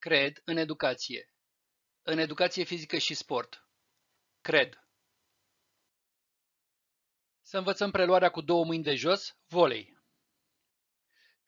Cred în educație. În educație fizică și sport. Cred. Să învățăm preluarea cu două mâini de jos, volei.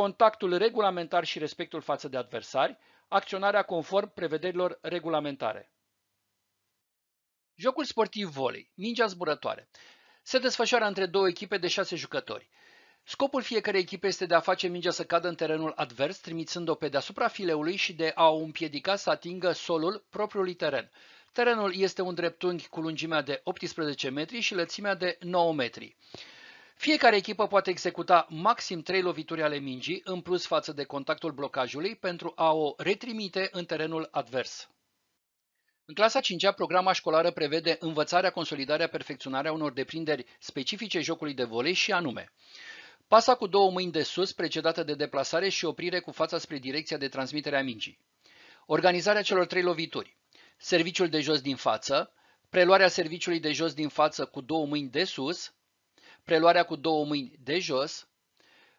contactul regulamentar și respectul față de adversari, acționarea conform prevederilor regulamentare. Jocul sportiv volei, mingea zburătoare, se desfășoară între două echipe de șase jucători. Scopul fiecarei echipe este de a face mingea să cadă în terenul advers, trimițând-o pe deasupra fileului și de a o împiedica să atingă solul propriului teren. Terenul este un dreptunghi cu lungimea de 18 metri și lățimea de 9 metri. Fiecare echipă poate executa maxim 3 lovituri ale mingii în plus față de contactul blocajului pentru a o retrimite în terenul advers. În clasa 5 -a, programa școlară prevede învățarea, consolidarea, perfecționarea unor deprinderi specifice jocului de volei și anume Pasa cu două mâini de sus, precedată de deplasare și oprire cu fața spre direcția de transmitere a mingii. Organizarea celor trei lovituri. Serviciul de jos din față, preluarea serviciului de jos din față cu două mâini de sus, preluarea cu două mâini de jos,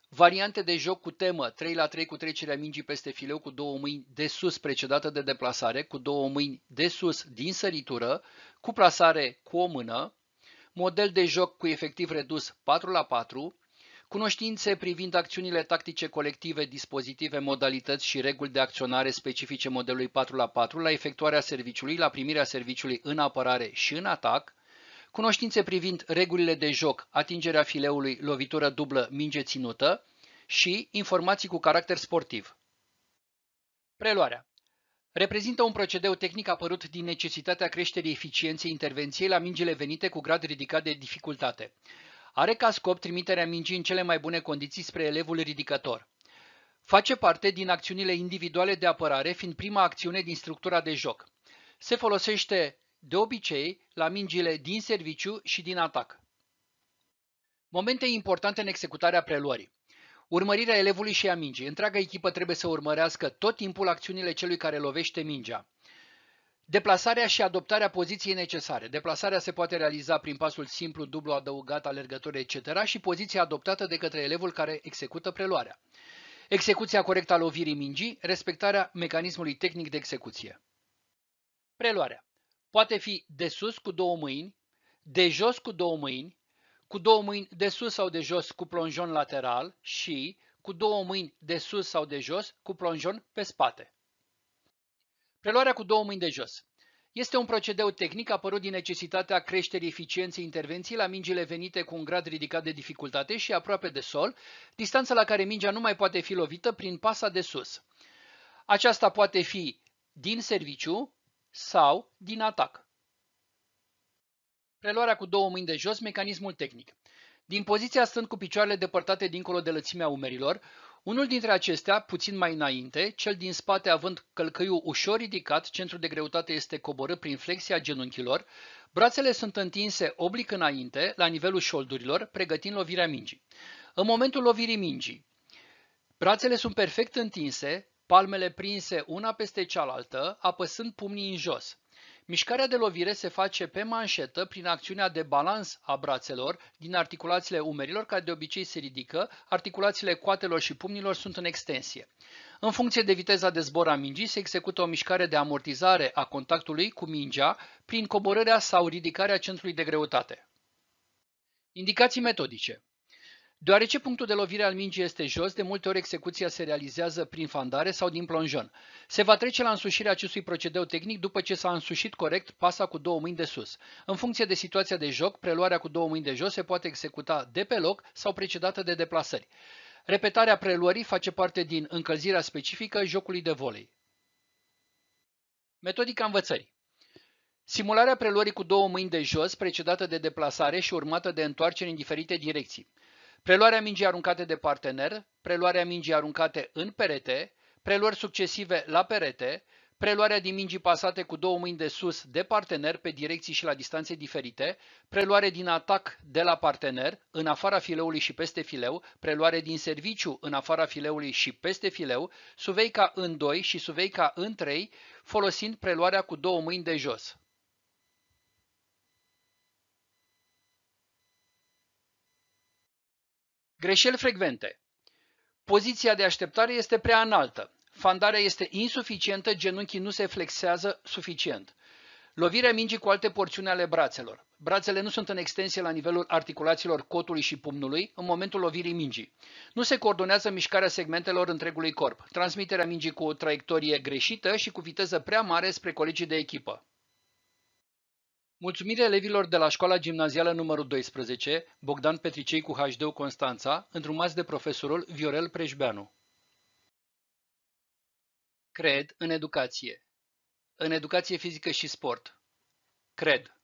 variante de joc cu temă 3 la 3 cu trecerea mingii peste fileu cu două mâini de sus precedată de deplasare, cu două mâini de sus din săritură, cu plasare cu o mână, model de joc cu efectiv redus 4 la 4, cunoștințe privind acțiunile tactice colective, dispozitive, modalități și reguli de acționare specifice modelului 4 la 4 la efectuarea serviciului, la primirea serviciului în apărare și în atac, cunoștințe privind regulile de joc, atingerea fileului, lovitură dublă, minge ținută și informații cu caracter sportiv. Preluarea reprezintă un procedeu tehnic apărut din necesitatea creșterii eficienței intervenției la mingile venite cu grad ridicat de dificultate. Are ca scop trimiterea mingii în cele mai bune condiții spre elevul ridicător. Face parte din acțiunile individuale de apărare, fiind prima acțiune din structura de joc. Se folosește de obicei la mingile din serviciu și din atac. Momente importante în executarea preluării. Urmărirea elevului și a mingii. Întreaga echipă trebuie să urmărească tot timpul acțiunile celui care lovește mingea. Deplasarea și adoptarea poziției necesare. Deplasarea se poate realiza prin pasul simplu, dublu, adăugat, alergător, etc. și poziția adoptată de către elevul care execută preluarea. Execuția corectă a lovirii mingii, respectarea mecanismului tehnic de execuție. Preluarea poate fi de sus cu două mâini, de jos cu două mâini, cu două mâini de sus sau de jos cu plonjon lateral și cu două mâini de sus sau de jos cu plonjon pe spate. Preluarea cu două mâini de jos. Este un procedeu tehnic apărut din necesitatea creșterii eficienței intervenției la mingile venite cu un grad ridicat de dificultate și aproape de sol, distanța la care mingea nu mai poate fi lovită prin pasa de sus. Aceasta poate fi din serviciu, sau din atac. Preluarea cu două mâini de jos, mecanismul tehnic. Din poziția stând cu picioarele depărtate dincolo de lățimea umerilor, unul dintre acestea, puțin mai înainte, cel din spate având călcăiul ușor ridicat, centrul de greutate este coborât prin flexia genunchilor, brațele sunt întinse oblic înainte, la nivelul șoldurilor, pregătind lovirea mingii. În momentul lovirii mingii, brațele sunt perfect întinse, palmele prinse una peste cealaltă, apăsând pumnii în jos. Mișcarea de lovire se face pe manșetă prin acțiunea de balans a brațelor din articulațiile umerilor, care de obicei se ridică, articulațiile coatelor și pumnilor sunt în extensie. În funcție de viteza de zbor a mingii, se execută o mișcare de amortizare a contactului cu mingea prin coborârea sau ridicarea centrului de greutate. Indicații metodice Deoarece punctul de lovire al mingii este jos, de multe ori execuția se realizează prin fandare sau din plonjon. Se va trece la însușirea acestui procedeu tehnic după ce s-a însușit corect pasa cu două mâini de sus. În funcție de situația de joc, preluarea cu două mâini de jos se poate executa de pe loc sau precedată de deplasări. Repetarea preluării face parte din încălzirea specifică jocului de volei. Metodica învățării Simularea preluării cu două mâini de jos, precedată de deplasare și urmată de întoarcere în diferite direcții. Preluarea mingii aruncate de partener, preluarea mingii aruncate în perete, preluări succesive la perete, preluarea din mingii pasate cu două mâini de sus de partener pe direcții și la distanțe diferite, preluare din atac de la partener, în afara fileului și peste fileu, preluare din serviciu în afara fileului și peste fileu, suveica în 2 și suveica în 3, folosind preluarea cu două mâini de jos. Greșeli frecvente. Poziția de așteptare este prea înaltă. Fandarea este insuficientă, genunchii nu se flexează suficient. Lovirea mingii cu alte porțiuni ale brațelor. Brațele nu sunt în extensie la nivelul articulațiilor cotului și pumnului în momentul lovirii mingii. Nu se coordonează mișcarea segmentelor întregului corp. Transmiterea mingii cu o traiectorie greșită și cu viteză prea mare spre colegii de echipă. Mulțumire elevilor de la școala gimnazială numărul 12, Bogdan Petricei cu HD Constanța, îndrumați de profesorul Viorel Preșbeanu. Cred în educație. În educație fizică și sport. Cred.